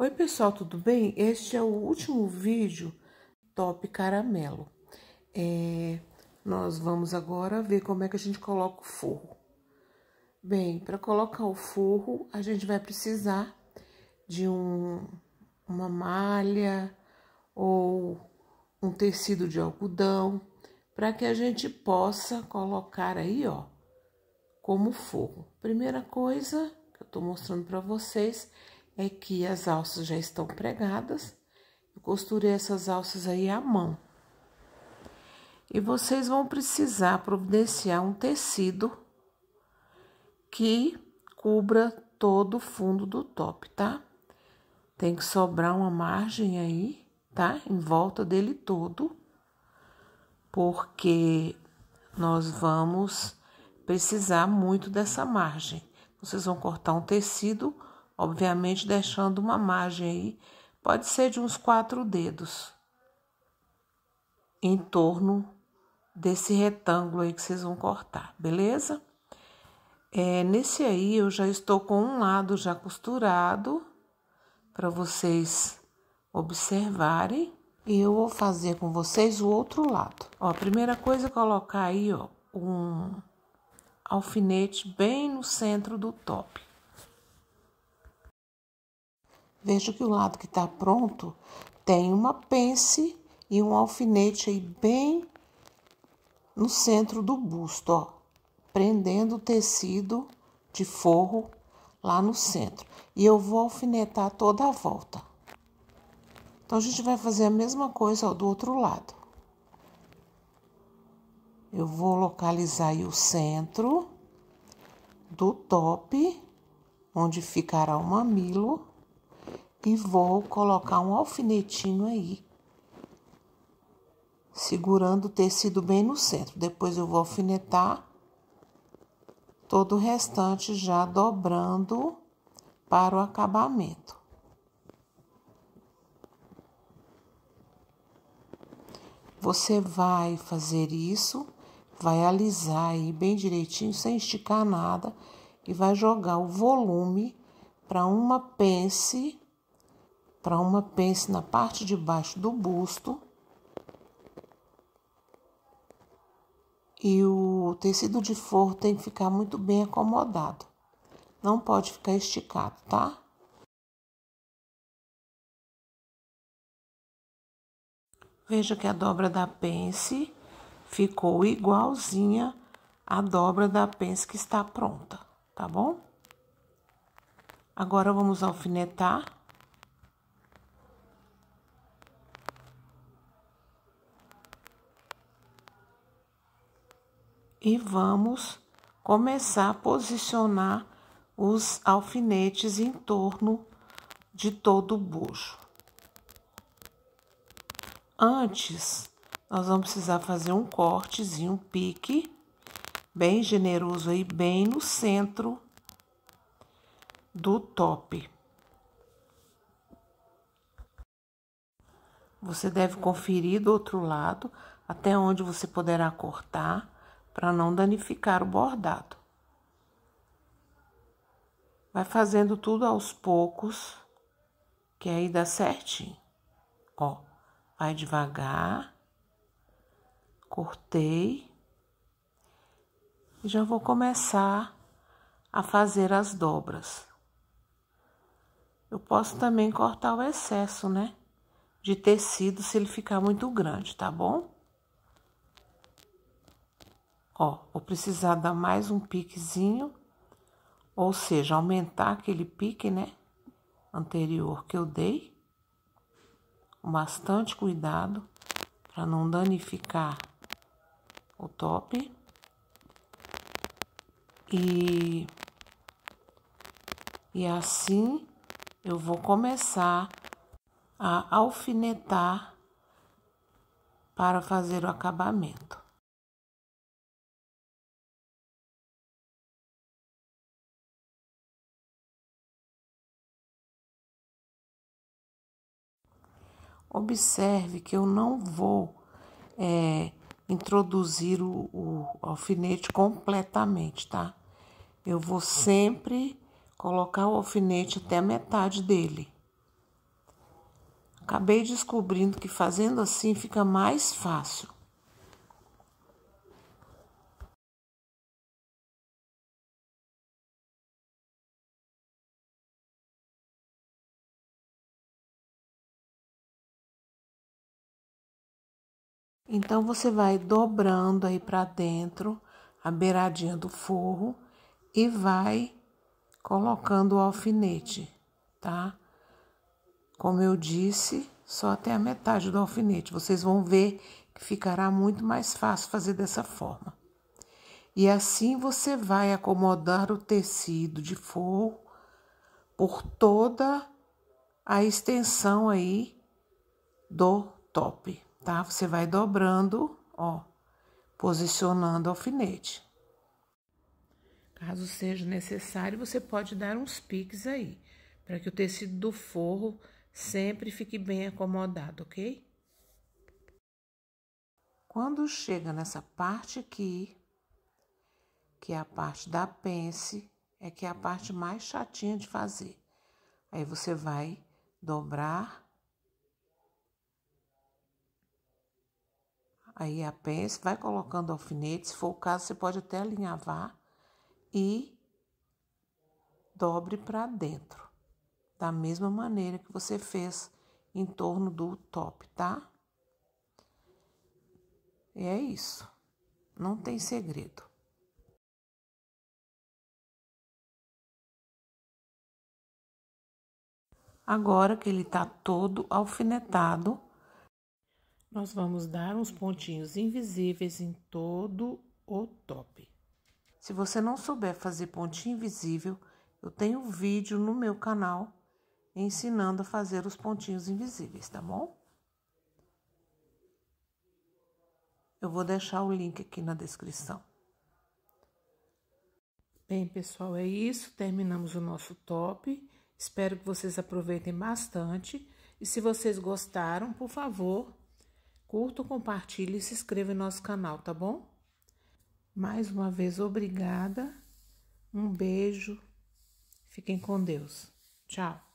Oi pessoal, tudo bem? Este é o último vídeo Top Caramelo. É, nós vamos agora ver como é que a gente coloca o forro. Bem, para colocar o forro, a gente vai precisar de um, uma malha ou um tecido de algodão para que a gente possa colocar aí, ó, como forro. Primeira coisa que eu estou mostrando para vocês é é que as alças já estão pregadas. Eu costurei essas alças aí à mão. E vocês vão precisar providenciar um tecido que cubra todo o fundo do top, tá? Tem que sobrar uma margem aí, tá? Em volta dele todo, porque nós vamos precisar muito dessa margem. Vocês vão cortar um tecido obviamente deixando uma margem aí, pode ser de uns quatro dedos em torno desse retângulo aí que vocês vão cortar, beleza? É, nesse aí eu já estou com um lado já costurado para vocês observarem e eu vou fazer com vocês o outro lado. Ó, a primeira coisa é colocar aí, ó, um alfinete bem no centro do top. Vejo que o lado que está pronto tem uma pence e um alfinete aí bem no centro do busto, ó, prendendo o tecido de forro lá no centro. E eu vou alfinetar toda a volta. Então, a gente vai fazer a mesma coisa ó, do outro lado. Eu vou localizar aí o centro do top, onde ficará o mamilo e vou colocar um alfinetinho aí, segurando o tecido bem no centro. Depois eu vou alfinetar todo o restante já dobrando para o acabamento. Você vai fazer isso, vai alisar aí bem direitinho, sem esticar nada, e vai jogar o volume para uma pence para uma pence na parte de baixo do busto. E o tecido de forro tem que ficar muito bem acomodado. Não pode ficar esticado, tá? Veja que a dobra da pence ficou igualzinha à dobra da pence que está pronta, tá bom? Agora vamos alfinetar. e vamos começar a posicionar os alfinetes em torno de todo o bucho. Antes, nós vamos precisar fazer um cortezinho, um pique, bem generoso aí, bem no centro do top. Você deve conferir do outro lado até onde você poderá cortar para não danificar o bordado. Vai fazendo tudo aos poucos, que aí dá certinho. Ó, vai devagar, cortei, e já vou começar a fazer as dobras. Eu posso também cortar o excesso, né? De tecido se ele ficar muito grande, tá bom? Ó, vou precisar dar mais um piquezinho, ou seja, aumentar aquele pique, né? Anterior que eu dei. Com bastante cuidado para não danificar o top. E, e assim eu vou começar a alfinetar para fazer o acabamento. Observe que eu não vou é, introduzir o, o alfinete completamente, tá? Eu vou sempre colocar o alfinete até a metade dele. Acabei descobrindo que fazendo assim fica mais fácil. Então você vai dobrando aí para dentro a beiradinha do forro e vai colocando o alfinete, tá? Como eu disse, só até a metade do alfinete. Vocês vão ver que ficará muito mais fácil fazer dessa forma. E assim você vai acomodar o tecido de forro por toda a extensão aí do top tá? Você vai dobrando, ó, posicionando o alfinete. Caso seja necessário, você pode dar uns piques aí, para que o tecido do forro sempre fique bem acomodado, ok? Quando chega nessa parte aqui, que é a parte da pence, é que é a parte mais chatinha de fazer. Aí você vai dobrar aí a pence, vai colocando alfinete, se for o caso, você pode até alinhavar e dobre para dentro, da mesma maneira que você fez em torno do top, tá? E é isso, não tem segredo. Agora que ele tá todo alfinetado, nós vamos dar uns pontinhos invisíveis em todo o top. Se você não souber fazer pontinho invisível, eu tenho um vídeo no meu canal ensinando a fazer os pontinhos invisíveis, tá bom? Eu vou deixar o link aqui na descrição. Bem, pessoal, é isso. Terminamos o nosso top. Espero que vocês aproveitem bastante. E se vocês gostaram, por favor, Curta, compartilhe e se inscreva em nosso canal, tá bom? Mais uma vez, obrigada. Um beijo. Fiquem com Deus. Tchau.